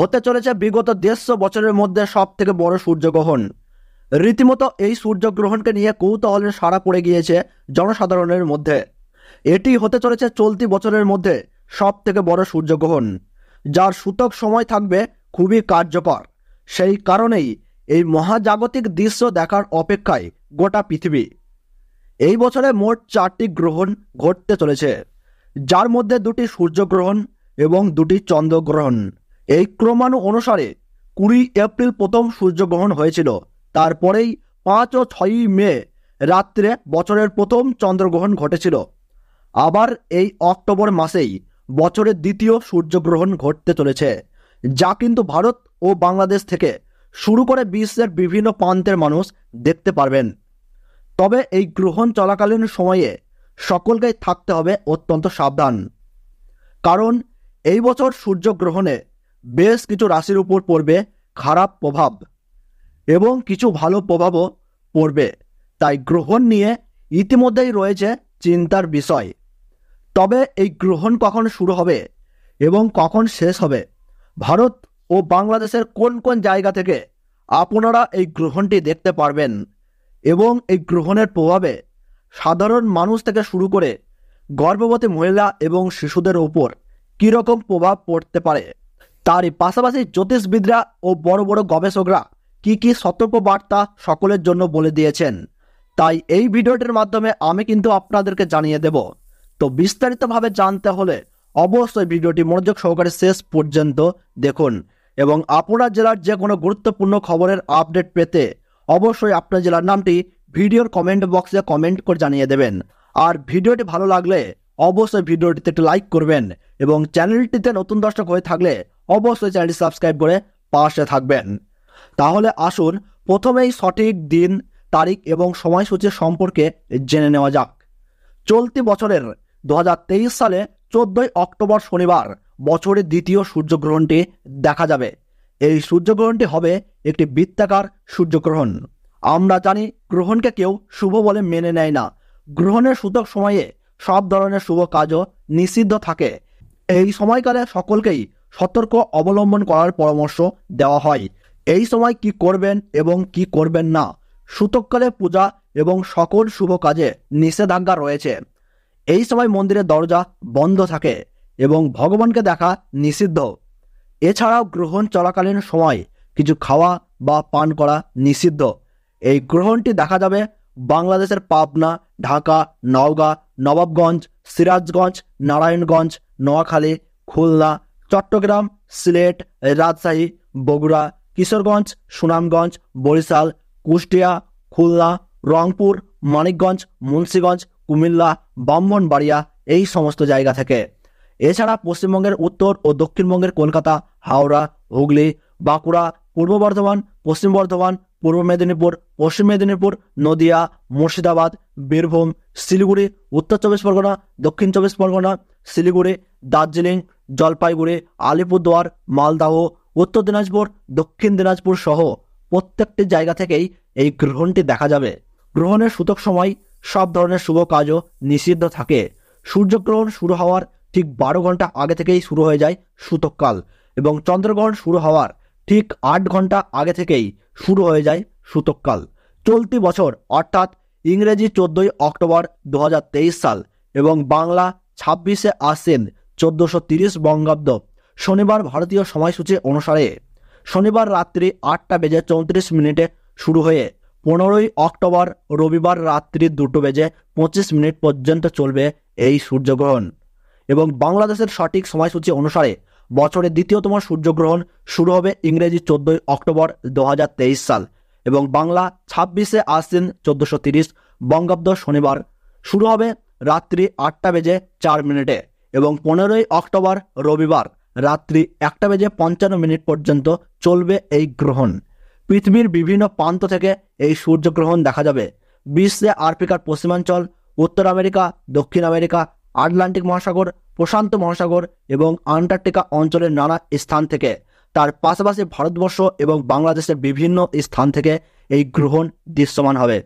হতে চলেছে বিগত দেড়শো বছরের মধ্যে সব থেকে বড় সূর্যগ্রহণ রীতিমতো এই সূর্যগ্রহণকে নিয়ে কৌতূহলের সাড়া পড়ে গিয়েছে জনসাধারণের মধ্যে এটি হতে চলেছে চলতি বছরের মধ্যে সব থেকে বড় সূর্যগ্রহণ যার সূতক সময় থাকবে খুবই কার্যকর সেই কারণেই এই মহাজাগতিক দৃশ্য দেখার অপেক্ষায় গোটা পৃথিবী এই বছরে মোট চারটি গ্রহণ ঘটতে চলেছে যার মধ্যে দুটি সূর্যগ্রহণ এবং দুটি চন্দ্রগ্রহণ এই ক্রমাণু অনুসারে কুড়ি এপ্রিল প্রথম সূর্যগ্রহণ হয়েছিল তারপরেই পাঁচ ও ছয়ই মে রাত্রে বছরের প্রথম চন্দ্রগ্রহণ ঘটেছিল আবার এই অক্টোবর মাসেই বছরের দ্বিতীয় সূর্যগ্রহণ ঘটতে চলেছে যা কিন্তু ভারত ও বাংলাদেশ থেকে শুরু করে বিশ্বের বিভিন্ন প্রান্তের মানুষ দেখতে পারবেন তবে এই গ্রহণ চলাকালীন সময়ে সকলকেই থাকতে হবে অত্যন্ত সাবধান কারণ এই বছর সূর্যগ্রহণে বেশ কিছু রাশির উপর পড়বে খারাপ প্রভাব এবং কিছু ভালো প্রভাবও পড়বে তাই গ্রহণ নিয়ে ইতিমধ্যেই রয়েছে চিন্তার বিষয় তবে এই গ্রহণ কখন শুরু হবে এবং কখন শেষ হবে ভারত ও বাংলাদেশের কোন কোন জায়গা থেকে আপনারা এই গ্রহণটি দেখতে পারবেন এবং এই গ্রহণের প্রভাবে সাধারণ মানুষ থেকে শুরু করে গর্ভবতী মহিলা এবং শিশুদের ওপর কীরকম প্রভাব পড়তে পারে তারই পাশাপাশি জ্যোতিষবিদরা ও বড় বড় গবেষকরা কি কি সতর্ক বার্তা সকলের জন্য বলে দিয়েছেন তাই এই ভিডিওটির মাধ্যমে আমি কিন্তু আপনাদেরকে জানিয়ে দেব তো বিস্তারিতভাবে জানতে হলে অবশ্যই ভিডিওটি মনোযোগ সহকারে শেষ পর্যন্ত দেখুন এবং আপনার জেলার যে কোনো গুরুত্বপূর্ণ খবরের আপডেট পেতে অবশ্যই আপনার জেলার নামটি ভিডিওর কমেন্ট বক্সে কমেন্ট করে জানিয়ে দেবেন আর ভিডিওটি ভালো লাগলে অবশ্যই ভিডিওটিতে একটি লাইক করবেন এবং চ্যানেলটিতে নতুন দর্শক হয়ে থাকলে অবশ্যই চ্যানেলটি সাবস্ক্রাইব করে পাশে থাকবেন তাহলে আসুন প্রথমেই সঠিক দিন তারিখ এবং সময়সূচি সম্পর্কে জেনে নেওয়া যাক চলতি বছরের দু সালে চোদ্দই অক্টোবর শনিবার বছরের দ্বিতীয় সূর্যগ্রহণটি দেখা যাবে এই সূর্যগ্রহণটি হবে একটি বৃত্তাকার সূর্যগ্রহণ আমরা জানি গ্রহণকে কেউ শুভ বলে মেনে নেয় না গ্রহণের সূতক সময়ে সব ধরনের শুভ কাজও নিষিদ্ধ থাকে এই সময়কালে সকলকেই সতর্ক অবলম্বন করার পরামর্শ দেওয়া হয় এই সময় কি করবেন এবং কি করবেন না সুতককালে পূজা এবং সকল শুভ কাজে নিষেধাজ্ঞা রয়েছে এই সময় মন্দিরের দরজা বন্ধ থাকে এবং ভগবানকে দেখা নিষিদ্ধ এছাড়াও গ্রহণ চলাকালীন সময় কিছু খাওয়া বা পান করা নিষিদ্ধ এই গ্রহণটি দেখা যাবে বাংলাদেশের পাবনা ঢাকা নওগাঁ নবাবগঞ্জ সিরাজগঞ্জ নারায়ণগঞ্জ নোয়াখালী খুলনা চট্টগ্রাম সিলেট রাজশাহী বগুড়া কিশোরগঞ্জ সুনামগঞ্জ বরিশাল কুষ্টিয়া খুলনা রংপুর মানিকগঞ্জ মুন্সীগঞ্জ কুমিল্লা ব্রাহ্মণবাড়িয়া এই সমস্ত জায়গা থেকে এছাড়া পশ্চিমবঙ্গের উত্তর ও দক্ষিণবঙ্গের কলকাতা হাওড়া হুগলি বাঁকুড়া পূর্ব বর্ধমান পশ্চিম বর্ধমান পূর্ব মেদিনীপুর পশ্চিম মেদিনীপুর নদিয়া মুর্শিদাবাদ বীরভূম শিলিগুড়ি উত্তর চব্বিশ পরগনা দক্ষিণ চব্বিশ পরগনা শিলিগুড়ি দার্জিলিং জলপাইগুড়ি আলিপুরদুয়ার মালদাহ উত্তর দিনাজপুর দক্ষিণ দিনাজপুর সহ প্রত্যেকটি জায়গা থেকেই এই গ্রহণটি দেখা যাবে গ্রহণের সূতক সময় সব ধরনের শুভ কাজও নিষিদ্ধ থাকে সূর্যগ্রহণ শুরু হওয়ার ঠিক বারো ঘন্টা আগে থেকেই শুরু হয়ে যায় সূতককাল এবং চন্দ্রগ্রহণ শুরু হওয়ার ঠিক আট ঘন্টা আগে থেকেই শুরু হয়ে যায় সূতককাল চলতি বছর অর্থাৎ ইংরেজি চোদ্দই অক্টোবর দু সাল এবং বাংলা ছাব্বিশে আসেন চোদ্দোশো তিরিশ বঙ্গাব্দ শনিবার ভারতীয় সময়সূচি অনুসারে শনিবার রাত্রি আটটা বেজে চৌত্রিশ মিনিটে শুরু হয়ে পনেরোই অক্টোবর রবিবার রাত্রি দুটো বেজে পঁচিশ মিনিট পর্যন্ত চলবে এই সূর্যগ্রহণ এবং বাংলাদেশের সঠিক সময়সূচি অনুসারে বছরের দ্বিতীয়তম সূর্যগ্রহণ শুরু হবে ইংরেজি চোদ্দই অক্টোবর দু সাল এবং বাংলা ছাব্বিশে আশ্বিন চোদ্দোশো তিরিশ বঙ্গাব্দ শনিবার শুরু হবে রাত্রি আটটা বেজে চার মিনিটে এবং পনেরোই অক্টোবর রবিবার রাত্রি একটা বেজে পঞ্চান্ন মিনিট পর্যন্ত চলবে এই গ্রহণ পৃথিবীর বিভিন্ন প্রান্ত থেকে এই সূর্যগ্রহণ দেখা যাবে বিশ্বে আফ্রিকার পশ্চিমাঞ্চল উত্তর আমেরিকা দক্ষিণ আমেরিকা আটলান্টিক মহাসাগর প্রশান্ত মহাসাগর এবং আন্টার্কটিকা অঞ্চলের নানা স্থান থেকে তার পাশাপাশি ভারতবর্ষ এবং বাংলাদেশের বিভিন্ন স্থান থেকে এই গ্রহণ দৃশ্যমান হবে